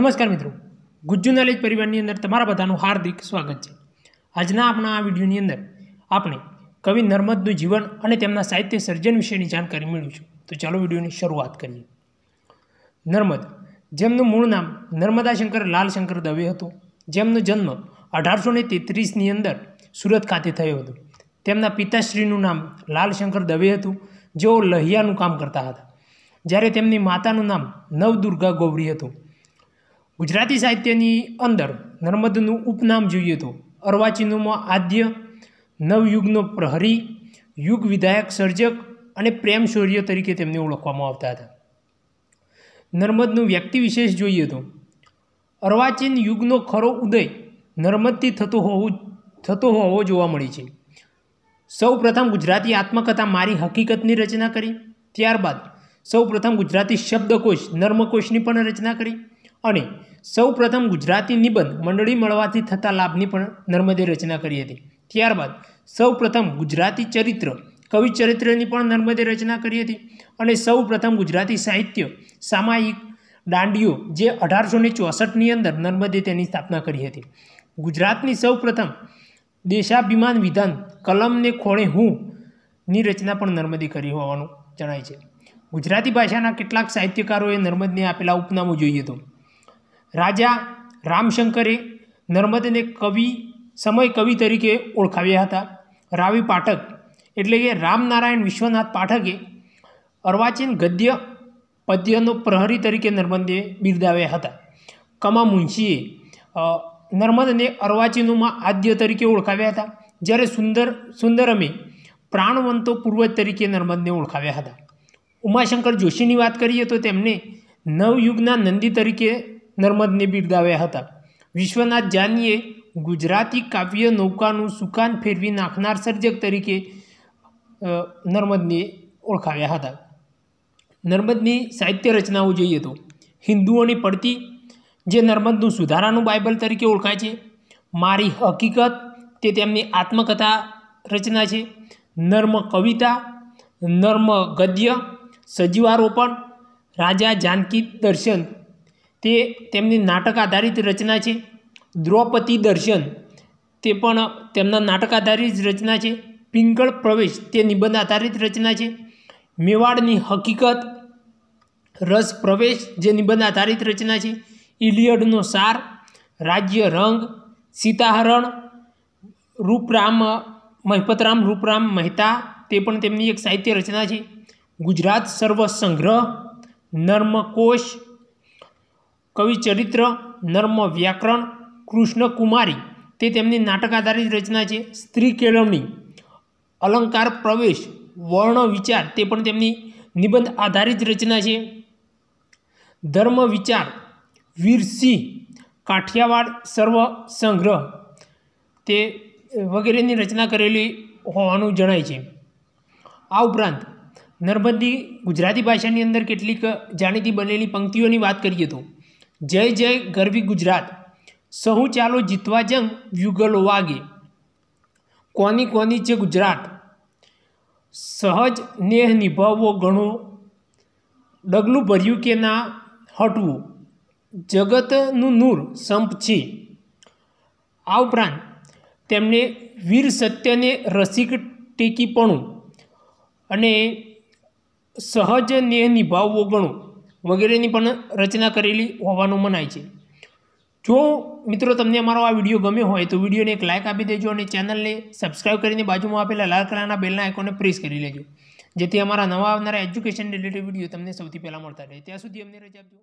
નમસ્કાર મિત્રો ગુજ્જુ નોલેજ પરિવારની અંદર તમારા બધાનું હાર્દિક સ્વાગત છે આજના આપણા આ વિડીયોની અંદર આપણે કવિ નર્મદનું જીવન અને તેમના સાહિત્ય સર્જન વિશેની જાણકારી મેળવીશું તો ચાલો વિડીયોની શરૂઆત કરીએ નર્મદ જેમનું મૂળ નામ નર્મદાશંકર લાલશંકર દવે હતું જેમનો જન્મ અઢારસો ને તેત્રીસની અંદર સુરત ખાતે થયો હતો તેમના પિતાશ્રીનું નામ લાલશંકર દવે હતું જેઓ લહિયાનું કામ કરતા હતા જ્યારે તેમની માતાનું નામ નવદુર્ગા ગોવરી હતું ગુજરાતી સાહિત્યની અંદર નર્મદનું ઉપનામ જોઈએ તો અર્વાચીનોમાં આદ્ય નવયુગનો પ્રહરી યુગ વિધાયક સર્જક અને પ્રેમ શૌર્ય તરીકે તેમને ઓળખવામાં આવતા હતા નર્મદનું વ્યક્તિ વિશેષ જોઈએ તો અર્વાચીન યુગનો ખરો ઉદય નર્મદથી થતો હોવું થતો હોવો જોવા મળે છે સૌ પ્રથમ ગુજરાતી આત્મકથા મારી હકીકતની રચના કરી ત્યારબાદ સૌ પ્રથમ ગુજરાતી શબ્દકોશ નર્મકોશની પણ રચના કરી અને સૌ પ્રથમ ગુજરાતી નિબંધ મંડળી મળવાથી થતા લાભની પણ નર્મદે રચના કરી હતી ત્યારબાદ સૌ પ્રથમ ગુજરાતી ચરિત્ર કવિ ચરિત્રની પણ નર્મદે રચના કરી હતી અને સૌ પ્રથમ ગુજરાતી સાહિત્ય સામાયિક દાંડીઓ જે અઢારસો ને ચોસઠની અંદર નર્મદે તેની સ્થાપના કરી હતી ગુજરાતની સૌ પ્રથમ દેશાભિમાન વિધાન કલમને ખોળે હું ની રચના પણ નર્મદે કરી હોવાનું જણાય છે ગુજરાતી ભાષાના કેટલાક સાહિત્યકારોએ નર્મદને આપેલા ઉપનામો જોઈએ તો રાજા રામશંકરે નર્મદને કવિ સમય કવિ તરીકે ઓળખાવ્યા હતા રાવી પાઠક એટલે કે રામનારાયણ વિશ્વનાથ પાઠકે અર્વાચીન ગદ્ય પદ્યનો પ્રહરી તરીકે નર્મદે બિરદાવ્યા હતા કમા મુનશીએ નર્મદને અર્વાચીનોમાં આદ્ય તરીકે ઓળખાવ્યા હતા જ્યારે સુંદર સુંદરમે પ્રાણવંતો પૂર્વજ તરીકે નર્મદને ઓળખાવ્યા હતા ઉમાશંકર જોશીની વાત કરીએ તો તેમને નવયુગના નંદી તરીકે નર્મદને બિરદાવ્યા હતા વિશ્વનાથ જાનીએ ગુજરાતી કાવ્ય નૌકાનું સુકાન ફેરવી નાખનાર સર્જક તરીકે નર્મદને ઓળખાવ્યા હતા નર્મદની સાહિત્ય રચનાઓ જોઈએ તો હિન્દુઓની પડતી જે નર્મદનું સુધારાનું બાઇબલ તરીકે ઓળખાય છે મારી હકીકત તે તેમની આત્મકથા રચના છે નર્મ કવિતા નર્મ ગદ્ય સજીવારોપણ રાજા જાનકી દર્શન તે તેમની નાટક આધારિત રચના છે દ્રૌપદી દર્શન તે પણ તેમના નાટક આધારિત રચના છે પિંગળ પ્રવેશ તે નિબંધ આધારિત રચના છે મેવાડની હકીકત રસ પ્રવેશ જે નિબંધ આધારિત રચના છે ઇલિયડનો સાર રાજ્ય રંગ સીતાહરણ રૂપરામ મહેપતરામ રૂપરામ મહેતા તે પણ તેમની એક સાહિત્ય રચના છે ગુજરાત સર્વસંગ્રહ સંગ્રહ નર્મકોશ કવિચરિત્ર નર્મ વ્યાકરણ કૃષ્ણ કુમારી તે તેમની નાટક આધારિત રચના છે સ્ત્રી કેળવણી અલંકાર પ્રવેશ વર્ણ વિચાર તે પણ તેમની નિબંધ આધારિત રચના છે ધર્મ વિચાર વીરસિંહ કાઠિયાવાડ સર્વ સંગ્રહ તે વગેરેની રચના કરેલી હોવાનું જણાય છે આ ઉપરાંત નર્મદી ગુજરાતી ભાષાની અંદર કેટલીક જાણીતી બનેલી પંક્તિઓની વાત કરીએ તો જય જય ગરવી ગુજરાત સહુ ચાલો જીતવા જંગ વ્યુગલો વાગે કોની કોની છે ગુજરાત સહજ નેહ નિભાવવો ગણો ડગલું ભર્યું કે ના હટવું જગતનું નૂર સંપ છે આ ઉપરાંત તેમણે વીર સત્યને રસિક ટેકીપણું અને સહજ નેહ નિભાવવો ગણું વગેરેની પણ રચના કરેલી હોવાનું મનાય છે જો મિત્રો તમને અમારો આ વિડીયો ગમ્યો હોય તો વિડીયોને એક લાઇક આપી દેજો અને ચેનલને સબસ્ક્રાઈબ કરીને બાજુમાં આપેલા લાલ કલરના બેલના આઇકોને પ્રેસ કરી લેજો જેથી અમારા નવા આવનારા એજ્યુકેશન રિલેટેડ વિડીયો તમને સૌથી પહેલાં મળતા રહે ત્યાં સુધી અમને રજા આપજો